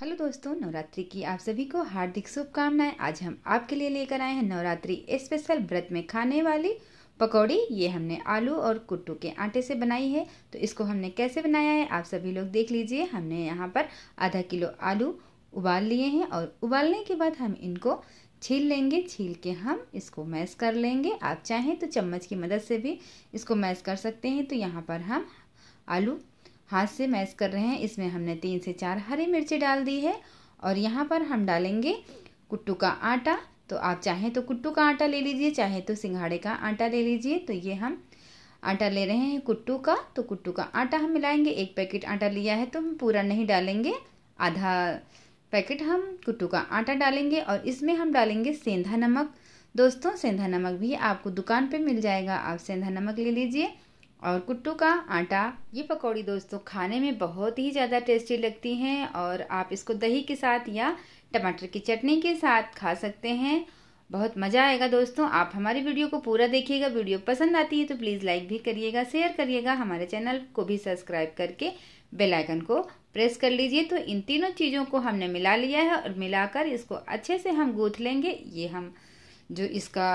hello दोस्तों नवरात्रि की आप सभी को हार्दिक शुभकामनाएं आज हम आपके लिए लेकर आए हैं नवरात्रि स्पेशल व्रत में खाने वाली पकौड़ी ये हमने आलू और कुट्टू के आटे से बनाई है तो इसको हमने कैसे बनाया है आप सभी लोग देख लीजिए हमने यहाँ पर आधा किलो आलू उबाल लिए हैं और उबालने के बाद हम इनको छील लेंगे छील के हम इसको मैश कर लेंगे आप चाहें तो चम्मच की मदद से भी इसको मैश कर सकते हैं तो यहाँ पर हम आलू हाथ से मैश कर रहे हैं इसमें हमने तीन से चार हरी मिर्ची डाल दी है और यहाँ पर हम डालेंगे कुट्टू का आटा तो आप चाहें तो कुट्टू का आटा ले लीजिए चाहे तो सिंघाड़े का आटा ले लीजिए तो ये हम आटा ले रहे हैं कुट्टू का तो कुट्टू का आटा हम मिलाएंगे एक पैकेट आटा लिया है तो हम पूरा नहीं डालेंगे आधा पैकेट हम कुट्टू का आटा डालेंगे और इसमें हम डालेंगे सेंधा नमक दोस्तों सेंधा नमक भी आपको दुकान पे मिल जाएगा आप सेंधा नमक ले लीजिए और कुट्टू का आटा ये पकौड़ी दोस्तों खाने में बहुत ही ज़्यादा टेस्टी लगती हैं और आप इसको दही के साथ या टमाटर की चटनी के साथ खा सकते हैं बहुत मज़ा आएगा दोस्तों आप हमारी वीडियो को पूरा देखिएगा वीडियो पसंद आती है तो प्लीज़ लाइक भी करिएगा शेयर करिएगा हमारे चैनल को भी सब्सक्राइब करके बेल आइकन को प्रेस कर लीजिए तो इन तीनों चीज़ों को हमने मिला लिया है और मिलाकर इसको अच्छे से हम गूँथ लेंगे ये हम जो इसका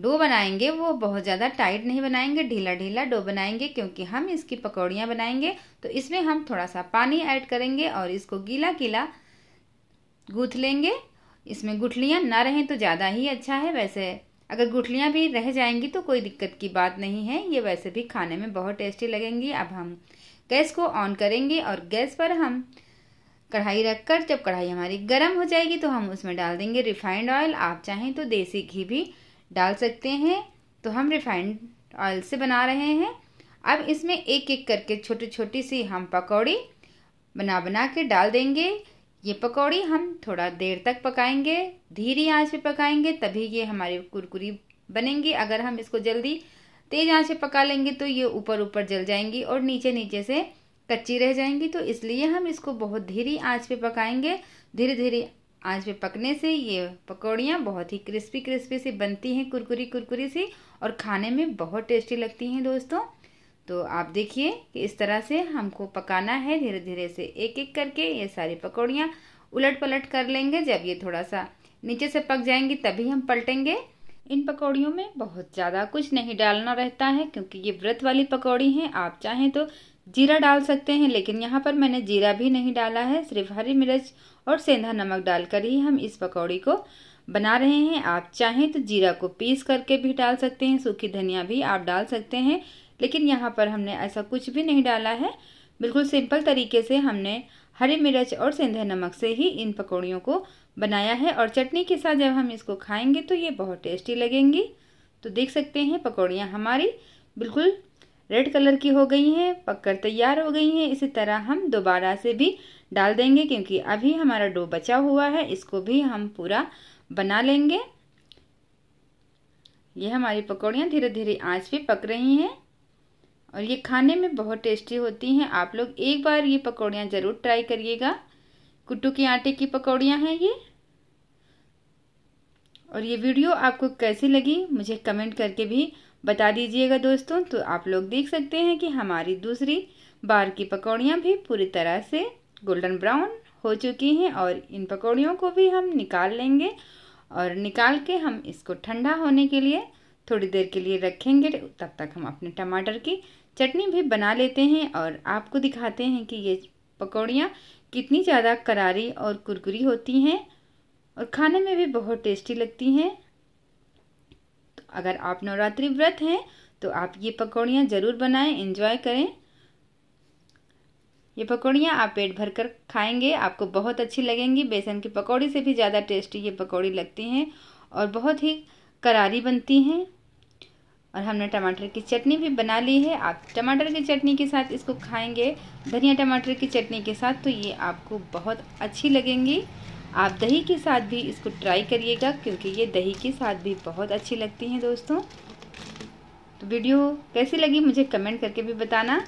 डो बनाएंगे वो बहुत ज़्यादा टाइट नहीं बनाएंगे ढीला ढीला डो बनाएंगे क्योंकि हम इसकी पकौड़ियाँ बनाएंगे तो इसमें हम थोड़ा सा पानी ऐड करेंगे और इसको गीला गीला गूँथ लेंगे इसमें गुठलियाँ ना रहें तो ज़्यादा ही अच्छा है वैसे अगर गुठलियाँ भी रह जाएंगी तो कोई दिक्कत की बात नहीं है ये वैसे भी खाने में बहुत टेस्टी लगेंगी अब हम गैस को ऑन करेंगे और गैस पर हम कढ़ाई रखकर जब कढ़ाई हमारी गर्म हो जाएगी तो हम उसमें डाल देंगे रिफाइंड ऑयल आप चाहें तो देसी घी भी डाल सकते हैं तो हम रिफाइंड ऑयल से बना रहे हैं अब इसमें एक एक करके छोटी छोटी सी हम पकौड़ी बना बना के डाल देंगे ये पकौड़ी हम थोड़ा देर तक पकाएंगे धीरे आंच पे पकाएंगे तभी ये हमारी कुरकुरी बनेंगी अगर हम इसको जल्दी तेज आंच पे पका लेंगे तो ये ऊपर ऊपर जल जाएंगी और नीचे नीचे से कच्ची रह जाएंगी तो इसलिए हम इसको बहुत धीरे आंच पे पकाएंगे धीरे धीरे आंच पे पकने से ये पकौड़ियाँ बहुत ही क्रिस्पी क्रिस्पी सी बनती हैं कुरकुरी कुरकुरी सी और खाने में बहुत टेस्टी लगती हैं दोस्तों तो आप देखिए कि इस तरह से हमको पकाना है धीरे धीरे से एक एक करके ये सारी पकौड़ियाँ उलट पलट कर लेंगे जब ये थोड़ा सा नीचे से पक जाएंगी तभी हम पलटेंगे इन पकौड़ियों में बहुत ज़्यादा कुछ नहीं डालना रहता है क्योंकि ये व्रत वाली पकौड़ी हैं आप चाहें तो जीरा डाल सकते हैं लेकिन यहाँ पर मैंने जीरा भी नहीं डाला है सिर्फ हरी मिर्च और सेंधा नमक डालकर ही हम इस पकौड़ी को बना रहे हैं आप चाहें तो जीरा को पीस करके भी डाल सकते हैं सूखी धनिया भी आप डाल सकते हैं लेकिन यहाँ पर हमने ऐसा कुछ भी नहीं डाला है बिल्कुल सिंपल तरीके से हमने हरी मिर्च और सेंधे नमक से ही इन पकौड़ियों को बनाया है और चटनी के साथ जब हम इसको खाएंगे तो ये बहुत टेस्टी लगेंगी तो देख सकते हैं पकौड़ियाँ हमारी बिल्कुल रेड कलर की हो गई हैं पककर तैयार हो गई हैं इसी तरह हम दोबारा से भी डाल देंगे क्योंकि अभी हमारा डो बचा हुआ है इसको भी हम पूरा बना लेंगे ये हमारी पकौड़ियाँ धीरे धीरे आंच पे पक रही हैं और ये खाने में बहुत टेस्टी होती हैं आप लोग एक बार ये पकौड़ियाँ ज़रूर ट्राई करिएगा कुट्टू के आटे की पकौड़ियाँ हैं ये और ये वीडियो आपको कैसी लगी मुझे कमेंट करके भी बता दीजिएगा दोस्तों तो आप लोग देख सकते हैं कि हमारी दूसरी बार की पकौड़ियाँ भी पूरी तरह से गोल्डन ब्राउन हो चुकी हैं और इन पकौड़ियों को भी हम निकाल लेंगे और निकाल के हम इसको ठंडा होने के लिए थोड़ी देर के लिए रखेंगे तब तक हम अपने टमाटर की चटनी भी बना लेते हैं और आपको दिखाते हैं कि ये पकौड़ियाँ कितनी ज़्यादा करारी और कुरकुरी होती हैं और खाने में भी बहुत टेस्टी लगती हैं तो अगर आप नवरात्रि व्रत हैं तो आप ये पकौड़ियाँ ज़रूर बनाएं एंजॉय करें ये पकौड़ियाँ आप पेट भर कर खाएंगे आपको बहुत अच्छी लगेंगी बेसन की पकौड़ी से भी ज़्यादा टेस्टी ये पकौड़ी लगती हैं और बहुत ही करारी बनती हैं और हमने टमाटर की चटनी भी बना ली है आप टमाटर की चटनी के साथ इसको खाएंगे धनिया टमाटर की चटनी के साथ तो ये आपको बहुत अच्छी लगेंगी आप दही के साथ भी इसको ट्राई करिएगा क्योंकि ये दही के साथ भी बहुत अच्छी लगती हैं दोस्तों तो वीडियो कैसी लगी मुझे कमेंट करके भी बताना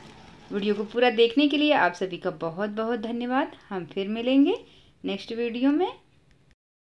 वीडियो को पूरा देखने के लिए आप सभी का बहुत बहुत धन्यवाद हम फिर मिलेंगे नेक्स्ट वीडियो में